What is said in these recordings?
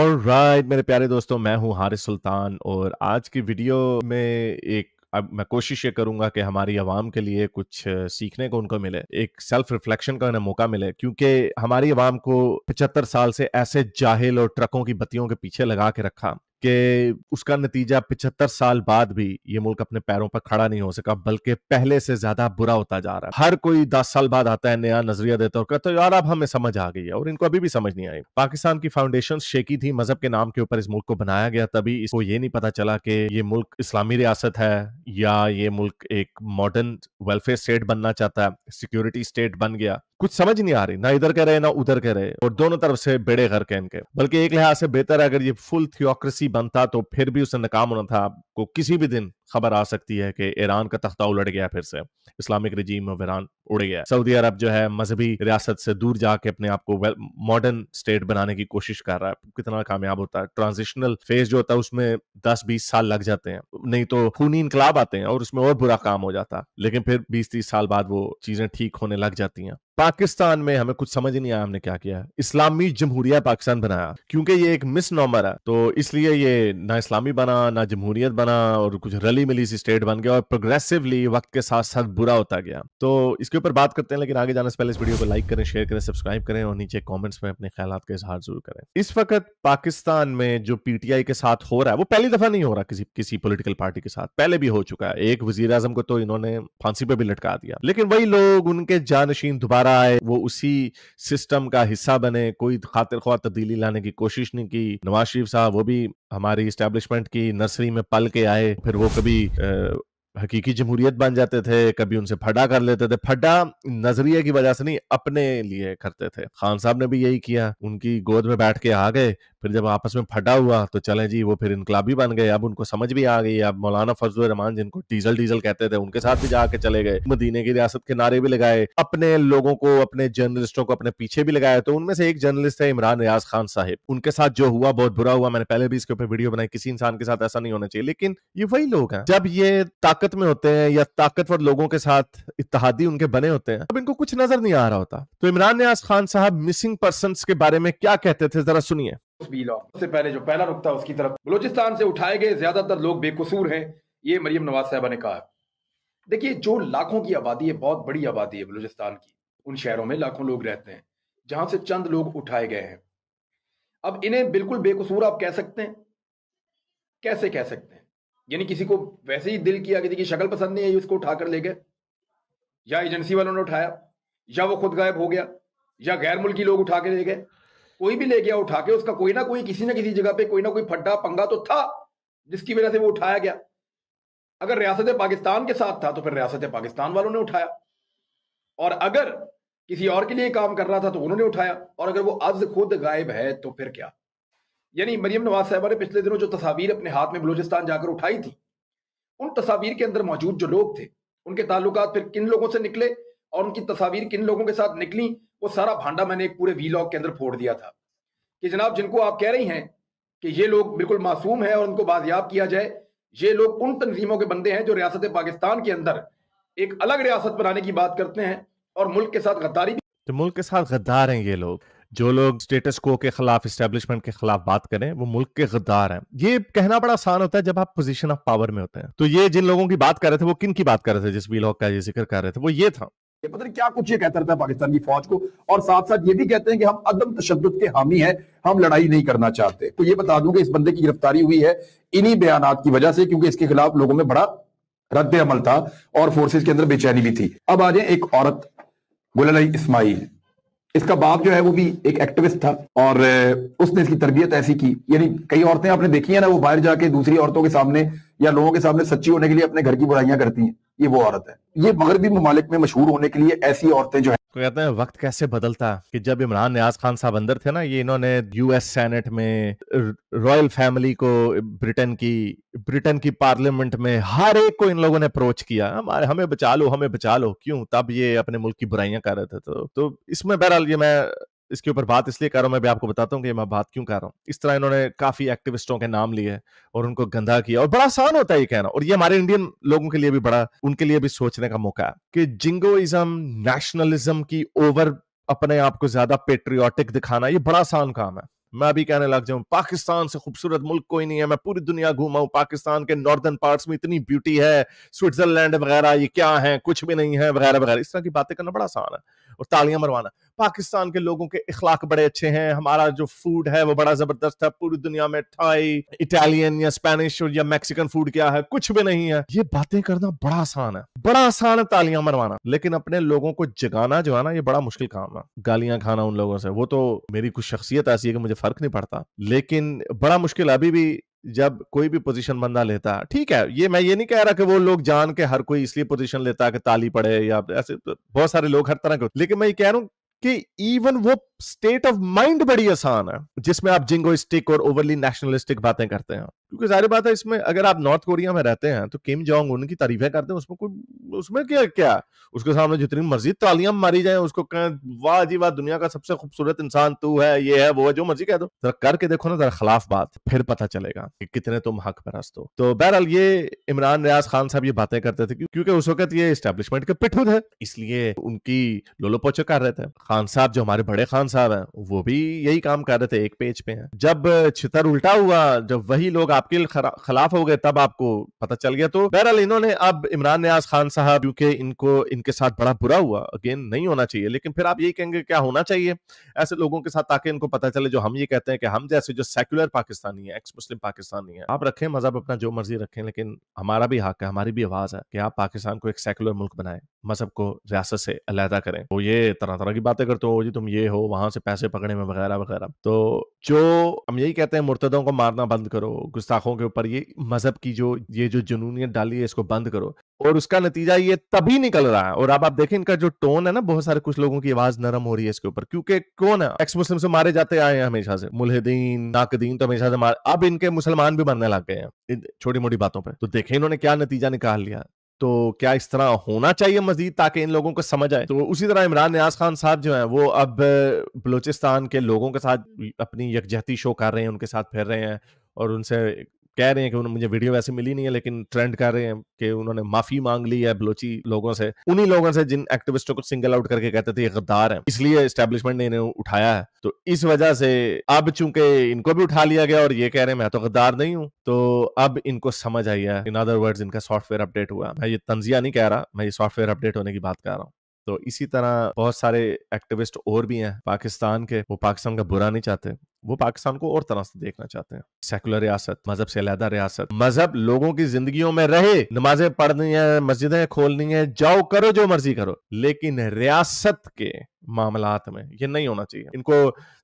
और राइट मेरे प्यारे दोस्तों मैं हूं हारिस सुल्तान और आज की वीडियो में एक अब मैं कोशिश ये करूंगा कि हमारी आवाम के लिए कुछ सीखने को उनको मिले एक सेल्फ रिफ्लेक्शन का उन्हें मौका मिले क्योंकि हमारी आवाम को पचहत्तर साल से ऐसे जाहिल और ट्रकों की बत्तियों के पीछे लगा के रखा कि उसका नतीजा पिछहत्तर साल बाद भी ये मुल्क अपने पैरों पर खड़ा नहीं हो सका बल्कि पहले से ज्यादा बुरा होता जा रहा है हर कोई दस साल बाद आता है नया नजरिया देता और कहता है यार अब हमें समझ आ गई है और इनको अभी भी समझ नहीं आई पाकिस्तान की फाउंडेशन शेकी थी मजहब के नाम के ऊपर इस मुल्क को बनाया गया तभी इसको ये नहीं पता चला कि ये मुल्क इस्लामी रियासत है या ये मुल्क एक मॉडर्न वेलफेयर स्टेट बनना चाहता है सिक्योरिटी स्टेट बन गया कुछ समझ नहीं आ रही ना इधर के रहे ना उधर के रहे और दोनों तरफ से बेड़े घर के इनके बल्कि एक लिहाज से बेहतर अगर ये फुल थियोक्रेसी बनता तो फिर भी उसे नाकाम होना था आपको किसी भी दिन खबर आ सकती है कि ईरान का तख्ता उलट गया फिर से इस्लामिक रजीम ऑफ ईरान उड़ गया सऊदी अरब जो है मजहबी रियासत से दूर जाके अपने आप को मॉडर्न स्टेट बनाने की कोशिश कर रहा है कितना कामयाब होता है ट्रांजिशनल फेज जो होता है उसमें दस बीस साल लग जाते हैं नहीं तो खूनी इनकलाब आते हैं और उसमें और बुरा काम हो जाता है लेकिन फिर बीस तीस साल बाद वो चीजें ठीक होने लग जाती हैं पाकिस्तान में हमें कुछ समझ नहीं आया हमने क्या किया है इस्लामी जमहूरिया पाकिस्तान बनाया क्योंकि ये एक मिस नॉमर है तो इसलिए ये ना इस्लामी बना ना जमहूरियत बना और कुछ रली मिली मिली सी स्टेट बन गया और प्रोग्रेसिवली वक्त के साथ साथ बुरा होता गया तो इसके ऊपर बात करते हैं लेकिन आगे जाने से पहले इस वीडियो को लाइक करें शेयर करें सब्सक्राइब करें और नीचे कॉमेंट्स में अपने ख्याल का इजहार जरूर करें इस वक्त पाकिस्तान में जो पीटीआई के साथ हो रहा है वो पहली दफा नहीं हो रहा किसी किसी पोलिटिकल पार्टी के साथ पहले भी हो चुका है एक वजीर आजम को तो इन्होंने फांसी पर भी लटका दिया लेकिन वही लोग उनके जानशीन दोबारा आए वो उसी सिस्टम का हिस्सा बने कोई खातिर ख्वाह तब्दीली लाने की कोशिश नहीं की नवाज शरीफ साहब वो भी हमारी इस्टेब्लिशमेंट की नर्सरी में पल के आए फिर वो कभी really uh, हकीकी जमहूरियत बन जाते थे कभी उनसे फटा कर लेते थे फटा नजरिए की वजह से नहीं अपने लिए करते थे खान साहब ने भी यही किया उनकी गोद में बैठ के आ गए फिर जब आपस में फटा हुआ तो चले जी वो फिर इनकलाबी बन गए अब उनको समझ भी आ गई अब मौलाना फजल रहमान जिनको डीजल डीजल कहते थे उनके साथ भी जाके चले गए मदीने की रियासत के नारे भी लगाए अपने लोगों को अपने जर्नलिस्टों को अपने पीछे भी लगाया तो उनमें से एक जर्नलिस्ट है इमरान रियाज खान साहब उनके साथ जो हुआ बहुत बुरा हुआ मैंने पहले भी इसके ऊपर वीडियो बनाई किसी इंसान के साथ ऐसा नहीं होना चाहिए लेकिन ये वही लोग हैं जब ये ताकत ताकत में होते हैं या ताकतवर लोगों के साथ इतिहादी उनके बने होते हैं अब इनको कुछ नजर नहीं आ रहा होता तो इमरान न्याज खान साहब मिसिंग पर्सन के बारे में क्या कहते थे जरा सुनिए उससे पहले जो पहला रुख था उसकी तरफ बलोचिस्तान से उठाए गए ज्यादातर लोग बेकसूर हैं ये मरियम नवाज साहबा ने कहा देखिए जो लाखों की आबादी है बहुत बड़ी आबादी है बलोचिस्तान की उन शहरों में लाखों लोग रहते हैं जहां से चंद लोग उठाए गए हैं अब इन्हें बिल्कुल बेकसूर आप कह सकते हैं कैसे कह सकते हैं यानी किसी को वैसे ही दिल किया किसी की शक्ल पसंद नहीं आई उसको उठाकर ले गए या एजेंसी वालों ने उठाया या वो खुद गायब हो गया या गैर मुल्की लोग उठा के ले गए कोई भी ले गया उठा के उसका कोई ना कोई किसी ना किसी जगह पे कोई ना कोई फड्डा पंगा तो था जिसकी वजह से वो उठाया गया अगर रियासत पाकिस्तान के साथ था तो फिर रियासत पाकिस्तान वालों ने उठाया और अगर किसी और के लिए काम कर रहा था तो उन्होंने उठाया और अगर वो अज खुद गायब है तो फिर क्या यानी मरियम नवाज साहबा ने पिछले दिनों जो तस्वीर अपने हाथ में बलूचिस्तान जाकर उठाई थी उन तस्वीर के अंदर मौजूद जो लोग थे उनके ताल्लुक फिर किन लोगों से निकले और उनकी तस्वीर किन लोगों के साथ निकली वो सारा भांडा मैंने एक पूरे वीलॉग के अंदर फोड़ दिया था कि जनाब जिनको आप कह रही हैं कि ये लोग बिल्कुल मासूम है और उनको बाजियाब किया जाए ये लोग उन तनजीमों के बंदे हैं जो रियासत पाकिस्तान के अंदर एक अलग रियासत बनाने की बात करते हैं और मुल्क के साथ गद्दारी तो मुल्क के साथ गद्दार हैं ये लोग जो लोग स्टेटस को के खिलाफ इस्टेब्लिशमेंट के खिलाफ बात करें वो मुल्क के गद्दार हैं ये कहना बड़ा आसान होता है जब आप पोजीशन ऑफ पावर में होते हैं तो ये जिन लोगों की बात कर रहे थे वो किन की बात कर रहे थे जिस वीलॉक का ये जिक्र कर रहे थे वो ये था ये पता नहीं क्या कुछ ये कहता रहता है पाकिस्तान की फौज को और साथ साथ ये भी कहते हैं कि हम अदम तशद के हामी हैं हम लड़ाई नहीं करना चाहते तो ये बता दूं कि इस बंदे की गिरफ्तारी हुई है इन्हीं बयान की वजह से क्योंकि इसके खिलाफ लोगों में बड़ा रद्द अमल था और फोर्सेज के अंदर बेचैनी भी थी अब आ जाए एक औरत गुल इस्माइल इसका बाप जो है वो भी एक एक्टिविस्ट था और उसने इसकी तरबियत ऐसी की यानी कई औरतें आपने देखी है ना वो बाहर जाके दूसरी औरतों के सामने या लोगों के सामने सच्ची होने के लिए अपने घर की बुराइयां करती हैं ये वो औरत है ये मगरबी ममालिक में मशहूर होने के लिए ऐसी औरतें जो है तो कहते हैं वक्त कैसे बदलता कि जब इमरान न्याज खान साहब अंदर थे ना ये इन्होंने यूएस सेनेट में रॉयल फैमिली को ब्रिटेन की ब्रिटेन की पार्लियामेंट में हर एक को इन लोगों ने अप्रोच किया हमारे हमें बचा लो हमें बचा लो क्यों तब ये अपने मुल्क की बुराइयां कर रहे थे तो, तो इसमें बहरहाल ये मैं इसके ऊपर बात इसलिए कर रहा हूं मैं भी आपको बताता हूँ कि मैं बात क्यों कर रहा हूँ इस तरह इन्होंने काफी एक्टिविस्टों के नाम लिए और उनको गंदा किया और बड़ा आसान होता है ये कहना और ये हमारे इंडियन लोगों के लिए भी बड़ा उनके लिए भी सोचने का मौका है कि जिंगोइज्म नेशनलिज्म की ओवर अपने आप को ज्यादा पेट्रियोटिक दिखाना ये बड़ा आसान काम है मैं भी कहने लग जाऊं पाकिस्तान से खूबसूरत मुल्क कोई नहीं है मैं पूरी दुनिया घूमा पाकिस्तान के नॉर्दर्न पार्ट्स में इतनी ब्यूटी है स्विट्जरलैंड वगैरह ये क्या है कुछ भी नहीं है वगैरह वगैरह इस तरह की बातें करना बड़ा आसान है और तालियां मरवाना पाकिस्तान के लोगों के इखलाक बड़े अच्छे हैं हमारा जो फूड है वो बड़ा जबरदस्त है पूरी दुनिया में थाई इटालियन या स्पेनिश या मैक्सिकन फूड क्या है कुछ भी नहीं है ये बातें करना बड़ा आसान है बड़ा आसान है तालियां मरवाना लेकिन अपने लोगों को जगाना जो है ना ये बड़ा मुश्किल काम है गालियां खाना उन लोगों से वो तो मेरी कुछ शख्सियत ऐसी है कि मुझे फर्क नहीं पड़ता लेकिन बड़ा मुश्किल अभी भी जब कोई भी पोजीशन बंदा लेता ठीक है ये मैं ये नहीं कह रहा कि वो लोग जान के हर कोई इसलिए पोजीशन लेता है कि ताली पड़े या ऐसे तो बहुत सारे लोग हर तरह के लेकिन मैं ये कह रहा हूं कि इवन वो स्टेट ऑफ माइंड बड़ी आसान है जिसमें आप जिंगोइस्टिक और ओवरली नेशनलिस्टिक बातें करते हैं क्योंकि जाहिर बात है इसमें अगर आप नॉर्थ कोरिया में रहते हैं तो किम जोंग उन की तारीफें करते हैं उसमें कोई उसमें क्या क्या उसके सामने जितनी मर्जी तालियां मारी जाए उसको कहें वाह जी वाह दुनिया का सबसे खूबसूरत इंसान तू है ये है वो है जो मर्जी कह दो जरा करके देखो ना जरा खिलाफ बात फिर पता चलेगा कि कितने तुम हक परस्त हो तो बहरहाल ये इमरान रियाज खान साहब ये बातें करते थे क्योंकि उस वक्त ये स्टेब्लिशमेंट के पिठुद है इसलिए उनकी लोलो पोचो कर रहे थे खान साहब जो हमारे बड़े खान साहब हैं वो भी यही काम कर रहे थे एक पेज पे हैं जब छितर उल्टा हुआ जब वही लोग आपके खिलाफ हो गए तब आपको पता चल गया तो बहरहाल इन्होंने अब इमरान न्याज खान साहब क्योंकि इनको इनके साथ बड़ा बुरा हुआ अगेन नहीं होना चाहिए लेकिन फिर आप यही कहेंगे क्या होना चाहिए ऐसे लोगों के साथ ताकि इनको पता चले जो हम ये कहते हैं कि हम जैसे जो सेक्युलर पाकिस्तानी है एक्स मुस्लिम पाकिस्तानी है आप रखें मजहब अपना जो मर्जी रखें लेकिन हमारा भी हक है हमारी भी आवाज है कि आप पाकिस्तान को एक सेक्युलर मुल्क बनाए मजहब को रियासत से अलहदा करें वो तो ये तरह तरह की बातें करते हो जी तुम ये हो वहां से पैसे पकड़ने में वगैरह वगैरह तो जो हम यही कहते हैं मुर्तदों को मारना बंद करो गुस्ताखों के ऊपर ये मजहब की जो ये जो जुनूनीत डाली है इसको बंद करो और उसका नतीजा ये तभी निकल रहा है और अब आप देखें इनका जो टोन है ना बहुत सारे कुछ लोगों की आवाज नरम हो रही है इसके ऊपर क्योंकि कौन है एक्स मुस्लिम से मारे जाते आए हैं हमेशा से मुलहदीन नाकदीन तो हमेशा से मारे अब इनके मुसलमान भी मरने लग गए हैं छोटी मोटी बातों पर तो देखें इन्होंने क्या नतीजा निकाल लिया तो क्या इस तरह होना चाहिए मजीद ताकि इन लोगों को समझ आए तो उसी तरह इमरान न्याज खान साहब जो हैं वो अब बलूचिस्तान के लोगों के साथ अपनी यकजहती शो कर रहे हैं उनके साथ फिर रहे हैं और उनसे कह रहे हैं कि मुझे वीडियो वैसे मिली नहीं है लेकिन ट्रेंड कर रहे हैं कि उन्होंने माफी मांग ली है बलोची लोगों से उन्हीं लोगों से जिन एक्टिविस्टों को सिंगल आउट करके कहते थे गद्दार है इसलिए स्टेब्लिशमेंट ने इन्हें उठाया है तो इस वजह से अब चूंकि इनको भी उठा लिया गया और ये कह रहे हैं मैं तो गद्दार नहीं हूँ तो अब इनको समझ आई है इन अदर वर्ड्स इनका सॉफ्टवेयर अपडेट हुआ मैं ये तंजिया नहीं कह रहा मैं ये सॉफ्टवेयर अपडेट होने की बात कर रहा हूँ तो इसी तरह बहुत सारे एक्टिविस्ट और भी हैं पाकिस्तान के वो पाकिस्तान का बुरा नहीं चाहते वो पाकिस्तान को और तरह से देखना चाहते हैं सेकुलर रियासत मजहब से अलहदा रियासत मजहब लोगों की जिंदगियों में रहे नमाजें पढ़नी है मस्जिदें खोलनी है जाओ करो जो मर्जी करो लेकिन रियासत के मामला में ये नहीं होना चाहिए इनको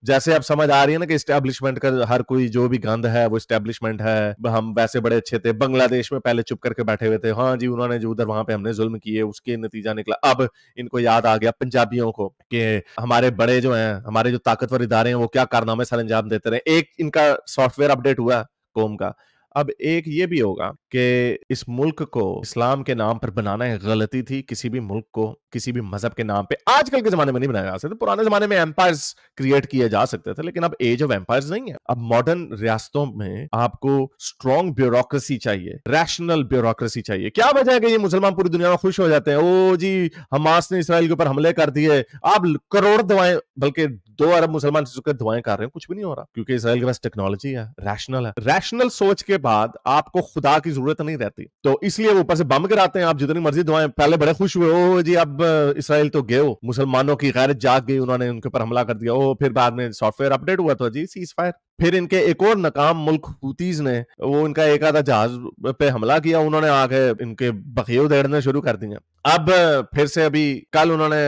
जैसे अब समझ आ रही है ना कि स्टैब्लिशमेंट का हर कोई जो भी गंध है वो स्टैब्लिशमेंट है हम वैसे बड़े अच्छे थे बांग्लादेश में पहले चुप करके बैठे हुए थे हाँ जी उन्होंने जो उधर वहां पे हमने जुल्म किए उसके नतीजा निकला अब इनको याद आ गया पंजाबियों को कि हमारे बड़े जो हैं हमारे जो ताकतवर इदारे हैं वो क्या कारनामे सर अंजाम देते रहे एक इनका सॉफ्टवेयर अपडेट हुआ कोम का अब एक ये भी होगा कि इस मुल्क को इस्लाम के नाम पर बनाना एक गलती थी किसी भी मुल्क को किसी भी मजहब के नाम पे आजकल के जमाने में नहीं बनाया जा सकता पुराने जमाने में एम्पायर्स क्रिएट किए जा सकते थे लेकिन अब एज ऑफ एम्पायर्स नहीं है अब मॉडर्न रियासतों में आपको स्ट्रॉन्ग ब्यूरोक्रेसी चाहिए रैशनल ब्यूरोक्रेसी चाहिए क्या वजह है कि ये मुसलमान पूरी दुनिया में खुश हो जाते हैं ओ जी हमास ने इसराइल के ऊपर हमले कर दिए आप करोड़ दवाएं बल्कि दो अरब मुसलमान दुआएं कर रहे हैं कुछ भी नहीं हो रहा क्योंकि इसराइल के पास टेक्नोलॉजी है रैशनल है रैशनल सोच के बाद आपको खुदा की जरूरत नहीं रहती तो इसलिए ऊपर से बम गिराते हैं आप जितनी मर्जी दुआएं पहले बड़े खुश हुए ओ जी अब इसराइल तो गए हो मुसलमानों की गैरत जाग गई उन्होंने उनके ऊपर हमला कर दिया ओ फिर बाद में सॉफ्टवेयर अपडेट हुआ था तो जी सीज फायर फिर इनके एक और नाकाम मुल्क हुतीज ने वो इनका एक आधा जहाज पे हमला किया उन्होंने आके इनके बखे उधेड़ने शुरू कर दिया अब फिर से अभी कल उन्होंने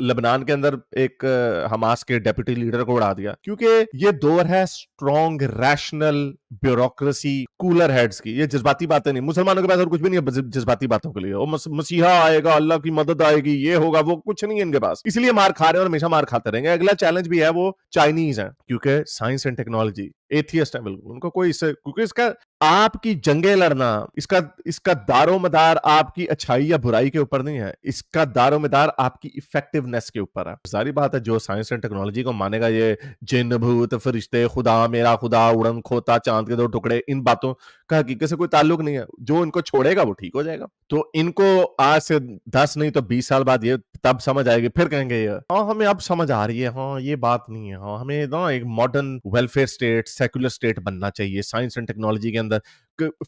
लबनान के अंदर एक हमास के डेप्यूटी लीडर को उड़ा दिया क्योंकि ये दौर है strong rational bureaucracy cooler heads की ये जज्बाती बातें नहीं मुसलमानों के पास और कुछ भी नहीं है जज्बाती बातों के लिए वो मसीहा आएगा अल्लाह की मदद आएगी ये होगा वो कुछ नहीं है इनके पास इसलिए मार खा रहे हैं और हमेशा मार खाते रहेंगे अगला चैलेंज भी है वो चाइनीज है क्योंकि साइंस एंड टेक्नोलॉजी एथियस्ट है बिल्कुल उनको कोई इससे क्योंकि इसका आपकी जंगे लड़ना इसका इसका दारो मदार आपकी अच्छाई या बुराई के ऊपर नहीं है इसका दारो मदार आपकी इफेक्टिवनेस के ऊपर है सारी बात है जो साइंस एंड टेक्नोलॉजी को मानेगा ये जिन भूत फरिश्ते खुदा मेरा खुदा उड़न खोता चांद के दो टुकड़े इन बातों का हकीकत से कोई ताल्लुक नहीं है जो इनको छोड़ेगा वो ठीक हो जाएगा तो इनको आज से दस नहीं तो बीस साल बाद ये तब समझ आएगी फिर कहेंगे ये हाँ हमें अब समझ आ रही है हाँ ये बात नहीं है हाँ हमें ना एक modern welfare state secular state बनना चाहिए साइंस एंड टेक्नोलॉजी के अंदर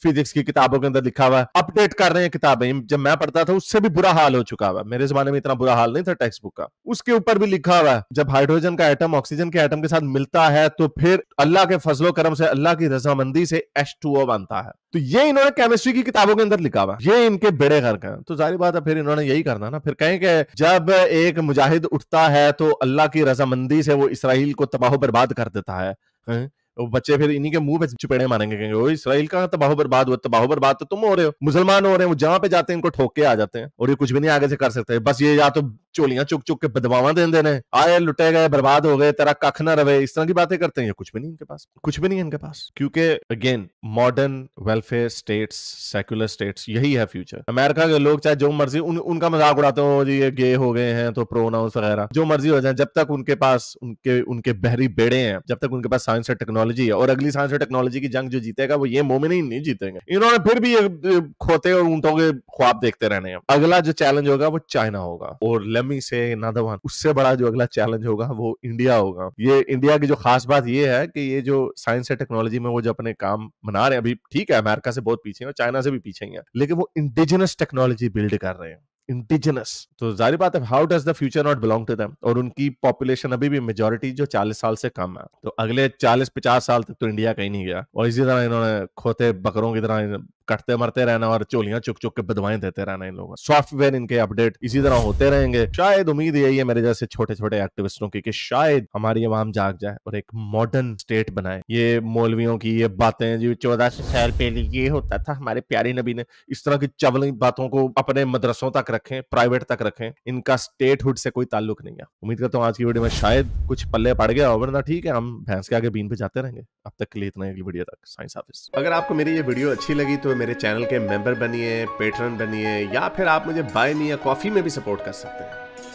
फिजिक्स की किताबों के अंदर लिखा हुआ है अपडेट कर रहे हैं किताबें जब मैं पढ़ता था उससे भी बुरा हाल हो चुका हुआ मेरे जमाने में इतना बुरा हाल नहीं था टेक्स्ट बुक का उसके ऊपर भी लिखा हुआ है जब हाइड्रोजन का एटम ऑक्सीजन के एटम के साथ मिलता है तो फिर अल्लाह के फजलो करम से अल्लाह की रजामंदी से एच बनता है तो ये इन्होंने केमिस्ट्री की किताबों के अंदर लिखा हुआ ये इनके बेड़े घर का तो जारी बात है फिर इन्होंने यही करना ना फिर कहें कि जब एक मुजाहिद उठता है तो अल्लाह की रजामंदी से वो इसराइल को तबाह बर्बाद कर देता है, है? बच्चे फिर इन्हीं के मुंह पे चिपेड़े मारेंगे कहेंगे वो इसराइल का तबाह बर्बाद हुआ तबाह बर्बाद तो तुम हो रहे हो मुसलमान हो रहे हैं वो जहां पे जाते हैं इनको ठोक के आ जाते हैं और ये कुछ भी नहीं आगे से कर सकते बस ये या तो चोलियां चुक चुक के बदवावा देंगे ने आए लुटे गए बर्बाद हो गए तेरा कख ना रहे इस तरह की बातें करते हैं कुछ भी नहीं इनके पास कुछ भी नहीं इनके पास क्योंकि again modern welfare states secular states यही है फ्यूचर अमेरिका के लोग चाहे जो मर्जी उन, उनका मजाक उड़ाते हो जी ये गे हो गए हैं तो प्रोनाउंस वगैरह जो मर्जी हो जाए जब तक उनके पास उनके उनके बहरी बेड़े हैं जब तक उनके पास साइंस और टेक्नोलॉजी है और अगली साइंस और टेक्नोलॉजी की जंग जो जीतेगा वो ये मोमिन ही नहीं जीतेंगे इन्होंने फिर भी ये खोते और ऊंटों के ख्वाब देखते रहने हैं अगला जो चैलेंज होगा वो चाइना होगा और शमी से नादवान उससे बड़ा जो अगला चैलेंज होगा वो इंडिया होगा ये इंडिया की जो खास बात ये है कि ये जो साइंस एंड टेक्नोलॉजी में वो जो अपने काम बना रहे हैं अभी ठीक है अमेरिका से बहुत पीछे हैं चाइना से भी पीछे हैं लेकिन वो इंडिजिनस टेक्नोलॉजी बिल्ड कर रहे हैं इंडिजिनस तो जारी बात है how does the future not belong to them और उनकी पॉपुलेशन अभी भी मेजोरिटी जो 40 साल से कम है तो अगले 40 50 साल तक तो इंडिया कहीं नहीं गया और इसी तरह इन्होंने खोते बकरों की तरह कटते मरते रहना और चोलियां चुक चुक के बदवाएं देते रहना इन लोगों सॉफ्टवेयर इनके अपडेट इसी तरह होते रहेंगे शायद उम्मीद यही है मेरे जैसे छोटे छोटे एक्टिविस्टों की कि शायद हमारी आवाम जाग जाए और एक मॉडर्न स्टेट बनाए ये मौलवियों की ये बातें जी चौदह सौ साल पहले ये होता था हमारे प्यारे नबी ने इस तरह की चवली बातों को अपने मदरसों तक रखें प्राइवेट तक रखें इनका स्टेटहुड से कोई ताल्लुक नहीं है उम्मीद करता हूँ आज की वीडियो में शायद कुछ पल्ले पड़ गया वरना ठीक है हम भैंस के आगे बीन पे जाते रहेंगे अब तक के लिए इतना अगली वीडियो तक साइंस ऑफिस अगर आपको मेरी ये वीडियो अच्छी लगी तो हुए मेरे चैनल के मेंबर बनिए पेटर्न बनिए या फिर आप मुझे बाय मी या कॉफ़ी में भी सपोर्ट कर सकते हैं